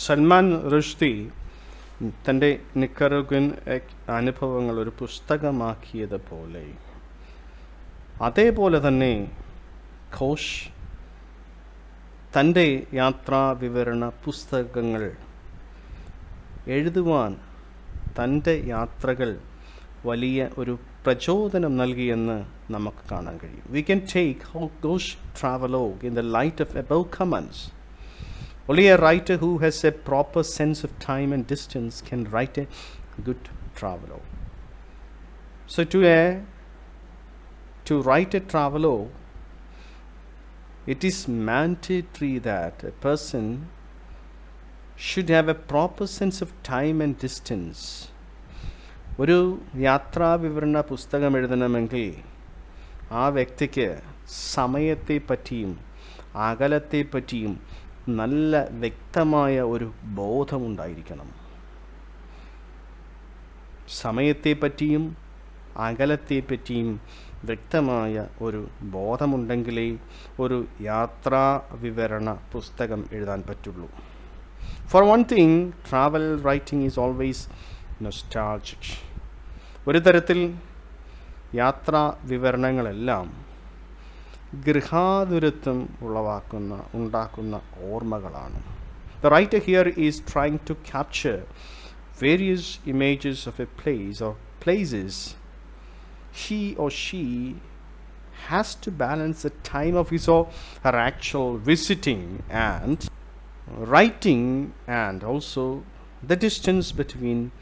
സൽമാൻ റുഷ്തി തൻ്റെ നിക്കറുകിൻ അനുഭവങ്ങൾ ഒരു പുസ്തകമാക്കിയത് പോലെ അതേപോലെ തന്നെ ഘോഷ് തൻ്റെ യാത്രാ വിവരണ പുസ്തകങ്ങൾ എഴുതുവാൻ തൻ്റെ യാത്രകൾ വലിയ ഒരു പ്രചോദനം നൽകിയെന്ന് നമുക്ക് കാണാൻ കഴിയും we can take how Ghosh travelogue in the light of above comments Only a writer who has a proper sense of time and distance can write a good travelogue. So to a to write a travelogue, it is mandatory that a person should have a proper sense of time and distance. ഒരു യാത്രാ വിവരണ പുസ്തകം എഴുതണമെങ്കിൽ ആ വ്യക്തിക്ക് സമയത്തെ പറ്റിയും അകലത്തെ പറ്റിയും നല്ല വ്യക്തമായ ഒരു ബോധമുണ്ടായിരിക്കണം സമയത്തെപ്പറ്റിയും അകലത്തെപ്പറ്റിയും വ്യക്തമായ ഒരു ബോധമുണ്ടെങ്കിലേ ഒരു യാത്രാ വിവരണ പുസ്തകം എഴുതാൻ പറ്റുള്ളൂ for one thing travel writing is always nostalgic ഒരു തരത്തിൽ യാത്രാ വിവരണങ്ങളെല്ലാം The writer here is trying to capture various images of a place or places. He or she has to balance the time of his or her actual visiting and writing and also the distance between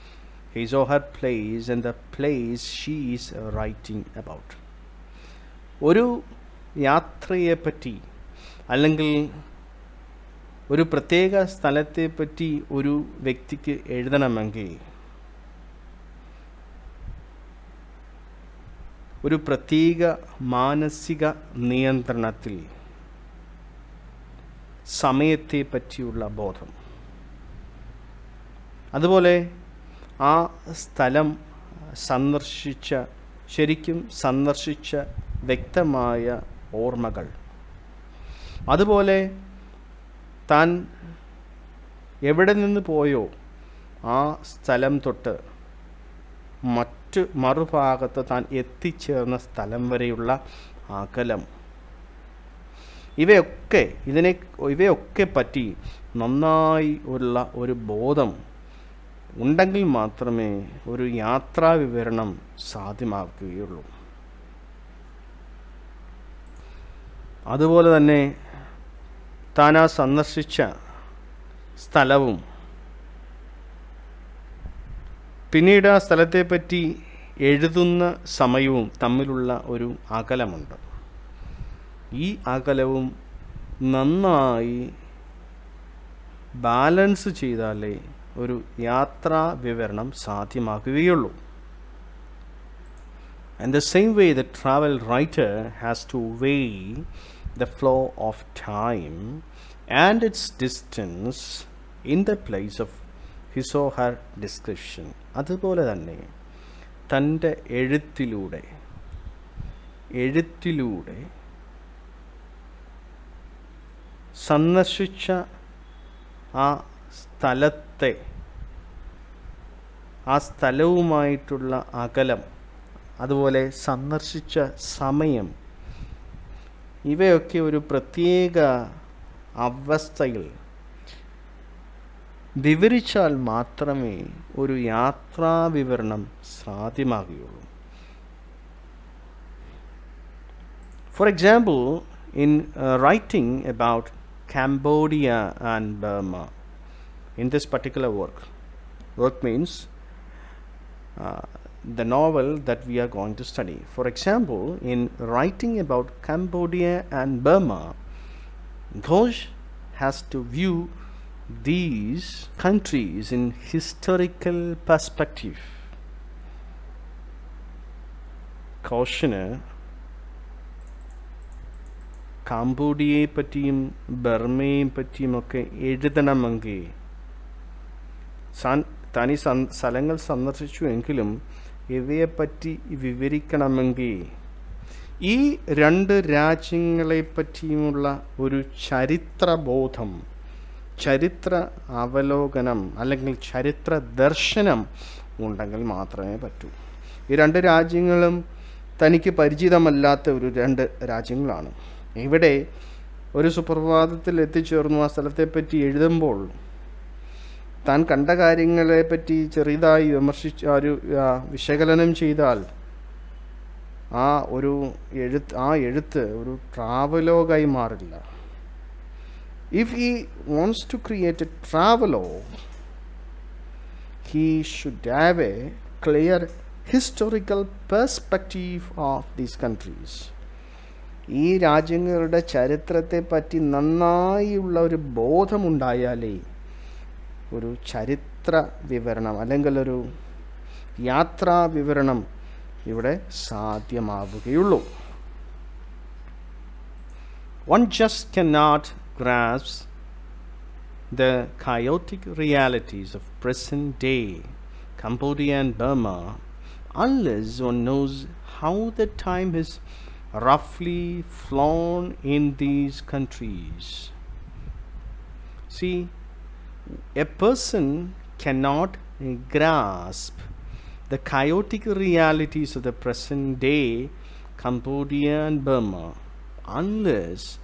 his or her place and the place she is writing about. യാത്രയെപ്പറ്റി അല്ലെങ്കിൽ ഒരു പ്രത്യേക സ്ഥലത്തെപ്പറ്റി ഒരു വ്യക്തിക്ക് എഴുതണമെങ്കിൽ ഒരു പ്രത്യേക മാനസിക നിയന്ത്രണത്തിൽ സമയത്തെ പറ്റിയുള്ള ബോധം അതുപോലെ ആ സ്ഥലം സന്ദർശിച്ച ശരിക്കും സന്ദർശിച്ച വ്യക്തമായ ഓർമ്മകൾ അതുപോലെ താൻ എവിടെ നിന്ന് പോയോ ആ സ്ഥലം തൊട്ട് മറ്റ് മറുഭാഗത്ത് താൻ എത്തിച്ചേർന്ന സ്ഥലം വരെയുള്ള അകലം ഇവയൊക്കെ ഇതിനെ ഇവയൊക്കെ പറ്റി നന്നായി ഉള്ള ഒരു ബോധം ഉണ്ടെങ്കിൽ മാത്രമേ ഒരു യാത്രാ വിവരണം സാധ്യമാക്കുകയുള്ളൂ അതുപോലെ തന്നെ താൻ ആ സന്ദർശിച്ച സ്ഥലവും പിന്നീട് ആ സ്ഥലത്തെപ്പറ്റി എഴുതുന്ന സമയവും തമ്മിലുള്ള ഒരു അകലമുണ്ട് ഈ അകലവും നന്നായി ബാലൻസ് ചെയ്താലേ ഒരു യാത്രാ വിവരണം സാധ്യമാക്കുകയുള്ളൂ and the same way the travel writer has to weigh the flow of time and its distance in the place of his or her description അതുപോലെ തന്നെ തൻ്റെ എഴുത്തിലൂടെ എഴുത്തിലൂടെ സന്ദർശിച്ച ആ സ്ഥലത്തെ ആ സ്ഥലവുമായിട്ടുള്ള അകലം അതുപോലെ സന്ദർശിച്ച സമയം ഇവയൊക്കെ ഒരു പ്രത്യേക അവസ്ഥയിൽ വിവരിച്ചാൽ മാത്രമേ ഒരു യാത്രാ വിവരണം സാധ്യമാകുകയുള്ളൂ for example in writing about Cambodia and Burma in this particular work work means the novel that we are going to study. For example, in writing about Cambodia and Burma, Ghosh has to view these countries in historical perspective. Cambodia കാംബോഡിയയെ Burma ബർമയെ പറ്റിയുമൊക്കെ എഴുതണമെങ്കിൽ താൻ ഈ Salangal സന്ദർശിച്ചു എങ്കിലും ഇവയെപ്പറ്റി വിവരിക്കണമെങ്കിൽ ഈ രണ്ട് രാജ്യങ്ങളെപ്പറ്റിയുമുള്ള ഒരു ചരിത്രബോധം ചരിത്ര അവലോകനം അല്ലെങ്കിൽ ചരിത്ര ദർശനം ഉണ്ടെങ്കിൽ മാത്രമേ പറ്റൂ ഈ രണ്ട് രാജ്യങ്ങളും തനിക്ക് പരിചിതമല്ലാത്ത ഒരു രണ്ട് രാജ്യങ്ങളാണ് ഇവിടെ ഒരു സുപ്രഭാതത്തിൽ എത്തിച്ചേർന്നു ആ സ്ഥലത്തെപ്പറ്റി എഴുതുമ്പോൾ താൻ കണ്ട കാര്യങ്ങളെ പറ്റി ചെറിയതായി വിമർശിച്ച ഒരു വിശകലനം ചെയ്താൽ ആ ഒരു എഴുത്ത് ആ എഴുത്ത് ഒരു ട്രാവലോഗായി മാറില്ല if he wants to create a travelogue he should have a clear historical perspective of these countries ഈ രാജ്യങ്ങളുടെ ചരിത്രത്തെപ്പറ്റി ഉള്ള ഒരു ബോധമുണ്ടായാലേ one just cannot grasp the chaotic realities of present day Cambodia and Burma unless one knows how the time has roughly flown in these countries. See, a person cannot grasp the chaotic realities of the present day Cambodia and Burma unless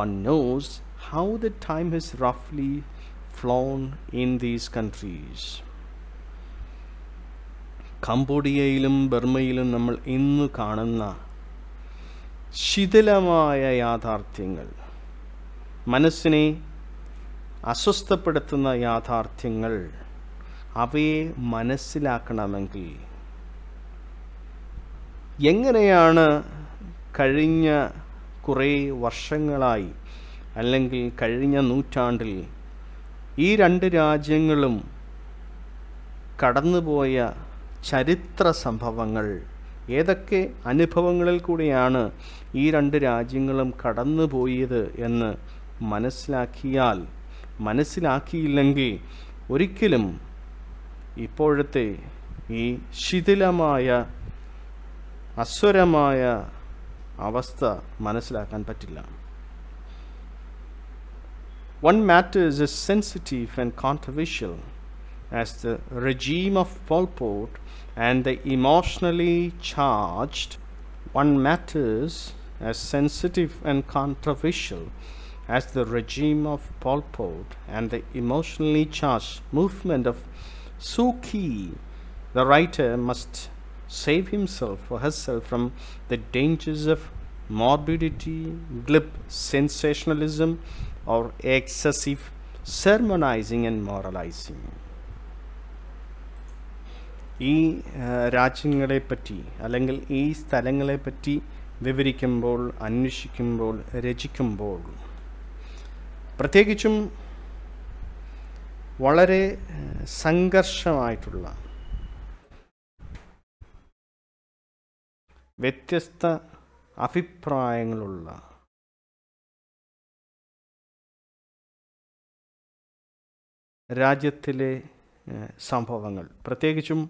one knows how the time has roughly flown in these countries. Cambodia കംബോഡിയയിലും ബർമയിലും നമ്മൾ ഇന്ന് കാണുന്ന ശിഥിലമായ യാഥാർത്ഥ്യങ്ങൾ മനസ്സിനെ അസ്വസ്ഥപ്പെടുത്തുന്ന യാഥാർത്ഥ്യങ്ങൾ അവയെ മനസ്സിലാക്കണമെങ്കിൽ എങ്ങനെയാണ് കഴിഞ്ഞ കുറേ വർഷങ്ങളായി അല്ലെങ്കിൽ കഴിഞ്ഞ നൂറ്റാണ്ടിൽ ഈ രണ്ട് രാജ്യങ്ങളും കടന്നുപോയ ചരിത്ര സംഭവങ്ങൾ ഏതൊക്കെ അനുഭവങ്ങളിൽ കൂടിയാണ് ഈ രണ്ട് രാജ്യങ്ങളും കടന്നുപോയത് എന്ന് മനസ്സിലാക്കിയാൽ മനസ്സിലാക്കിയില്ലെങ്കിൽ ഒരിക്കലും ഇപ്പോഴത്തെ ഈ ശിഥിലമായ അസ്വരമായ avastha മനസ്സിലാക്കാൻ പറ്റില്ല One matter is as sensitive and controversial as the regime of Pol Pot and the emotionally charged. One matters as sensitive and controversial as the regime of Pol Pot and the emotionally charged movement of Suu the writer must save himself or herself from the dangers of morbidity, glib sensationalism, or excessive sermonizing and moralizing. ഈ രാജ്യങ്ങളെപ്പറ്റി അല്ലെങ്കിൽ ഈ സ്ഥലങ്ങളെപ്പറ്റി വിവരിക്കുമ്പോൾ അന്വേഷിക്കുമ്പോൾ രചിക്കുമ്പോൾ പ്രത്യേകിച്ചും വളരെ സംഘർഷമായിട്ടുള്ള വ്യത്യസ്ത അഭിപ്രായങ്ങളുള്ള രാജ്യത്തിലെ സംഭവങ്ങൾ പ്രത്യേകിച്ചും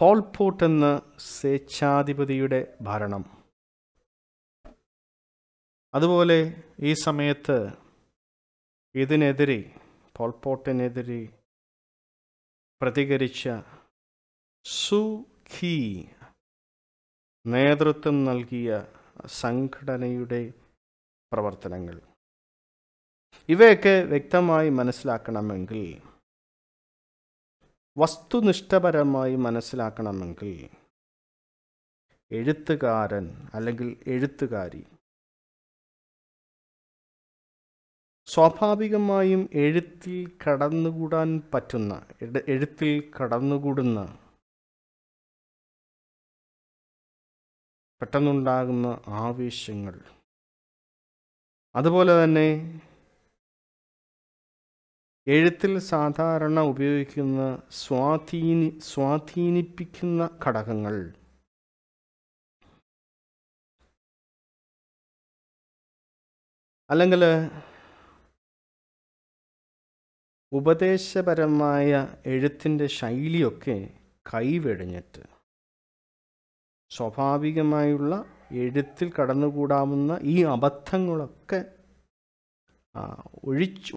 പോൾപൂട്ട് സ്വേച്ഛാധിപതിയുടെ ഭരണം അതുപോലെ ഈ സമയത്ത് ഇതിനെതിരെ പോൾപോട്ടിനെതിരെ പ്രതികരിച്ച സുഖി നേതൃത്വം നൽകിയ സംഘടനയുടെ പ്രവർത്തനങ്ങൾ ഇവയൊക്കെ വ്യക്തമായി മനസ്സിലാക്കണമെങ്കിൽ വസ്തുനിഷ്ഠപരമായി മനസ്സിലാക്കണമെങ്കിൽ എഴുത്തുകാരൻ അല്ലെങ്കിൽ എഴുത്തുകാരി സ്വാഭാവികമായും എഴുത്തിൽ കടന്നുകൂടാൻ പറ്റുന്ന എഴുത്തിൽ കടന്നുകൂടുന്ന പെട്ടെന്നുണ്ടാകുന്ന ആവേശങ്ങൾ അതുപോലെ തന്നെ എഴുത്തിൽ സാധാരണ ഉപയോഗിക്കുന്ന സ്വാധീനി സ്വാധീനിപ്പിക്കുന്ന ഘടകങ്ങൾ അല്ലെങ്കിൽ ഉപദേശപരമായ എഴുത്തിൻ്റെ ശൈലിയൊക്കെ കൈവെടിഞ്ഞിട്ട് സ്വാഭാവികമായുള്ള എഴുത്തിൽ കടന്നുകൂടാവുന്ന ഈ അബദ്ധങ്ങളൊക്കെ ഒഴിച്ച്